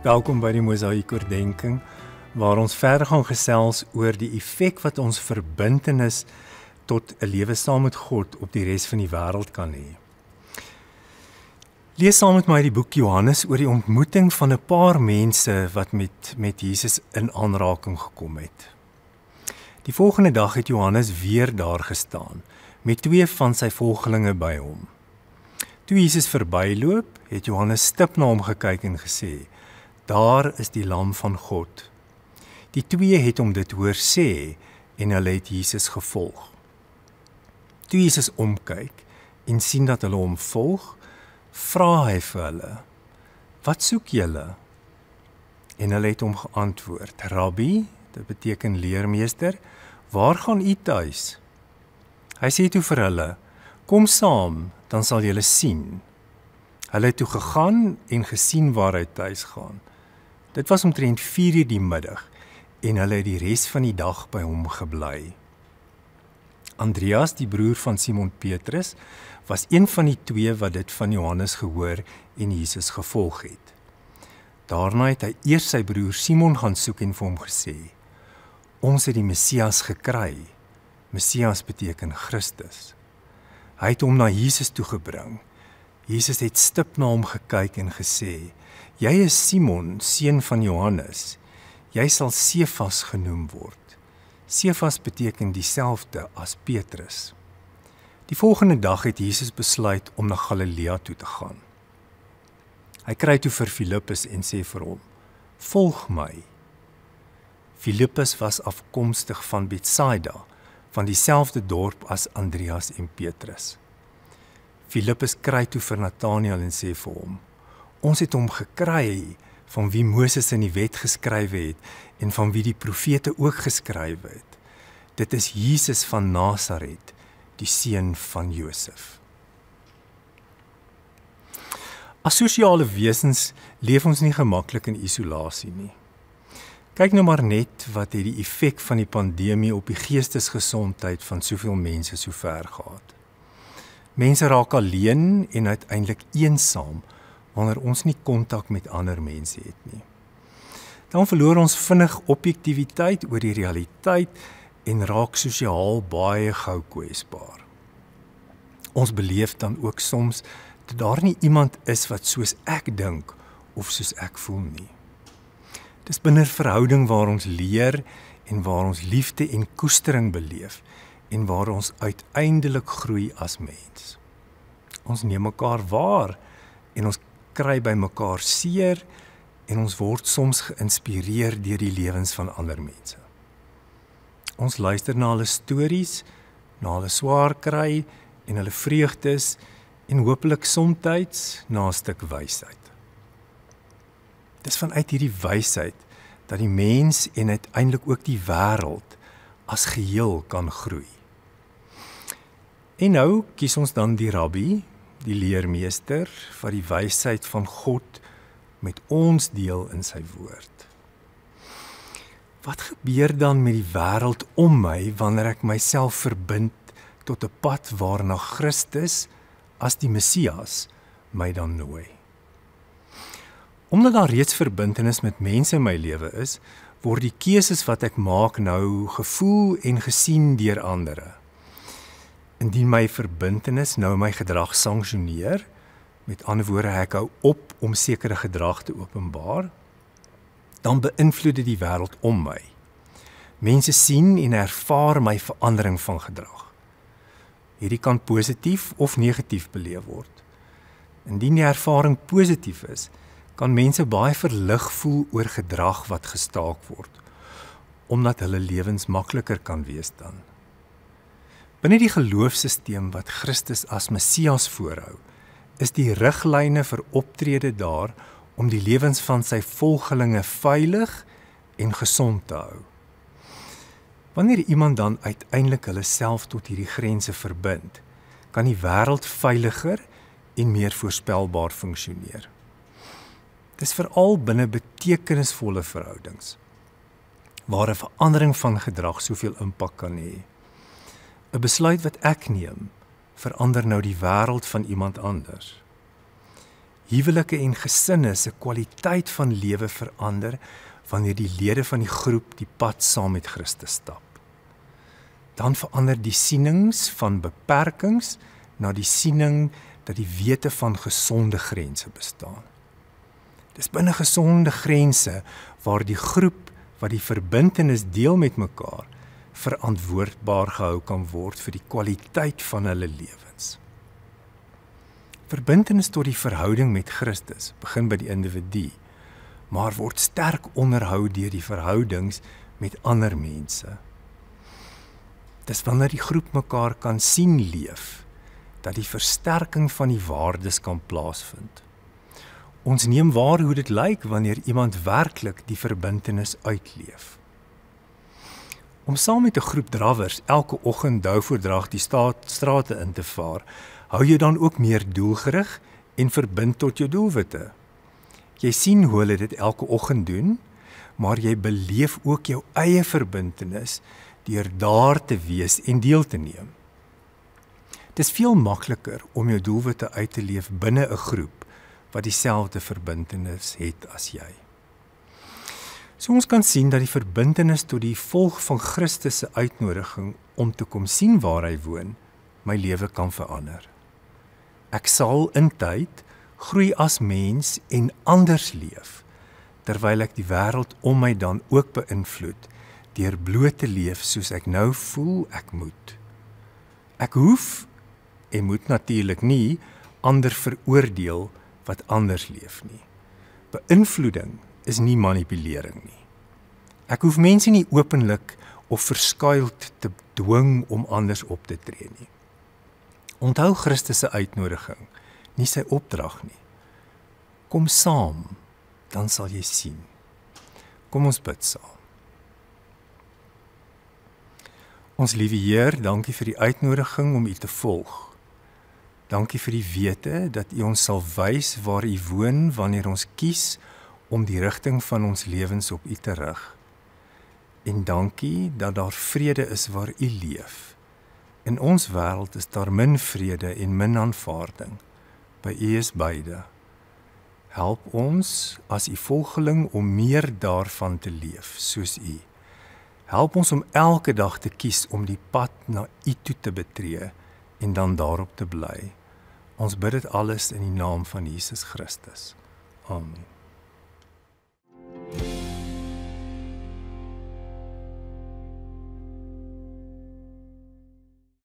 Welkom by die Mosaïek oordeenking waar ons verder gaan gesels oor die effek wat ons verbintenis tot 'n lewe saam met God op die res van die wêreld kan hê. Lees saam met my die boek Johannes oor die ontmoeting van 'n paar mense wat met met Jesus in aanraking gekom het. Die volgende dag het Johannes weer daar gestaan met twee van sy volgelinge by hom. Toe Jesus verbyloop, het Johannes stip na hom gekyk en gesê: Daar is die lam van God. Die twee het hom dit hoor sê en hulle het Jesus gevolg. Toe Jesus omkyk en sien dat hulle hom volg, vra hy vir hulle: "Wat soek julle?" En hulle het hom geantwoord: "Rabbi," dit beteken leermeester, "waar gaan u tuis?" Hy sê toe vir hulle: "Kom saam, dan sal julle sien." Hulle het toe gegaan en gesien waar hy tuis gaan. Dit was omtrent 4:00 die middag en hulle het die res van die dag by hom gebly. Andreas, die broer van Simon Petrus, was een van die twee wat dit van Johannes gehoor en Jesus gevolg het. Daarna het hy eers sy broer Simon gaan soek en vir hom gesê: "Ons het die Messias gekry." Messias beteken Christus. Hy het hom na Jesus toe gebring Jesus het stipt na hom gekyk en gesê: "Jy is Simon, seun van Johannes. Jy sal Sefas genoem word." Sefas beteken dieselfde as Petrus. Die volgende dag het Jesus besluit om na Galilea toe te gaan. Hy kry toe vir Filippus en sê vir hom: "Volg my." Filippus was afkomstig van Betsaida, van dieselfde dorp as Andreas en Petrus. Filippus kry toe vir Nataneel en sê vir hom: "Ons het hom gekry van wie Moses in die wet geskrywe het en van wie die profete ook geskrywe het. Dit is Jesus van Nasaret, die seun van Josef." As sosiale wesens leef ons nie gemaklik in isolasie nie. Kyk nou maar net wat het die effek van die pandemie op die geestesgesondheid van soveel mense sover gehad. Mense raak alleen en uiteindelik eensaam wanneer ons nie kontak met ander mense het nie. Dan verloor ons vinnig objektiviteit oor die realiteit en raak sosiaal baie gou kwesbaar. Ons beleef dan ook soms dat daar nie iemand is wat soos ek dink of soos ek voel nie. Dis binne 'n verhouding waar ons leer en waar ons liefde en koestering beleef en waar ons uiteindelik groei as mens. Ons neem mekaar waar en ons kry by mekaar seer en ons word soms geïnspireer deur die lewens van ander mense. Ons luister na hulle stories, na hulle swaar kry en hulle vreugdes en hopelik soms na 'n stuk wysheid. Dis vanuit hierdie wysheid dat die mens en uiteindelik ook die wêreld as geheel kan groei. En nou kies ons dan die rabbi, die leermeester wat die wysheid van God met ons deel in sy woord. Wat gebeur dan met die wêreld om my wanneer ek myself verbind tot 'n pad waarna Christus as die Messias my dan nooi? Omdat daar reeds verbintenis met mense in my lewe is, word die keuses wat ek maak nou gevoel en gesien deur anderere indien my verbintenis nou my gedrag sanksioneer, met ander woorde ek hou op om sekere gedrag te openbaar, dan beïnvloed dit die wêreld om my. Mense sien en ervaar my verandering van gedrag. Hierdie kan positief of negatief beleef word. Indien die ervaring positief is, kan mense baie verlig voel oor gedrag wat gestaak word omdat hulle lewens makliker kan wees dan. Binne die geloofssisteem wat Christus as Messias voorhou, is die riglyne vir optrede daar om die lewens van sy volgelinge veilig en gesond te hou. Wanneer iemand dan uiteindelik hulle self tot hierdie grense verbind, kan die wêreld veiliger en meer voorspelbaar funksioneer. Dis veral binne betekenisvolle verhoudings waar 'n verandering van gedrag soveel impak kan hê. 'n besluit wat ek neem verander nou die wêreld van iemand anders. Huwelike en gesinne se kwaliteit van lewe verander wanneer die lede van die groep die pad saam met Christus stap. Dan verander die sienings van beperkings na die siening dat die wete van gesonde grense bestaan. Dis binne gesonde grense waar die groep wat die verbintenis deel met mekaar verantwoordbaar gehou kan word vir die kwaliteit van hulle lewens. Verbintenis tot die verhouding met Christus begin by die individu, maar word sterk onderhou deur die verhoudings met ander mense. Dis wanneer die groep mekaar kan sien leef dat die versterking van die waardes kan plaasvind. Ons neem waar hoe dit lyk wanneer iemand werklik die verbintenis uitleef. Om saam met 'n groep drawers elke oggend douvoordrag die strate in te vaar, hou jy dan ook meer doelgerig en verbind tot jou doelwitte. Jy sien hoe hulle dit elke oggend doen, maar jy beleef ook jou eie verbintenis deur daar te wees en deel te neem. Dit is veel makliker om jou doelwitte uit te leef binne 'n groep wat dieselfde verbintenis het as jy. So ons kan sien dat die verbintenis tot die volk van Christus se uitnodiging om te kom sien waar hy woon, my lewe kan verander. Ek sal in tyd groei as mens en anders leef terwyl ek die wêreld om my dan ook beïnvloed deur bloot te leef soos ek nou voel ek moet. Ek hoef en moet natuurlik nie ander veroordeel wat anders leef nie. Beïnvloeding is nie manipulering nie. Ek hoef mense nie openlik of verskuild te dwing om anders op te tree nie. Onthou Christus se uitnodiging, nie sy opdrag nie. Kom saam, dan sal jy sien. Kom ons bid saam. Ons liewe Heer, dankie vir die uitnodiging om U te volg. Dankie vir die wete dat U ons sal wys waar U woon wanneer ons kies om die rigting van ons lewens op U te rig. En dankie dat daar vrede is waar U leef. In ons wêreld is daar min vrede en min aanvaarding. By U is beide. Help ons as U volgeling om meer daarvan te leef soos U. Help ons om elke dag te kies om die pad na U toe te betree en dan daarop te bly. Ons bid dit alles in die naam van Jesus Christus. Amen.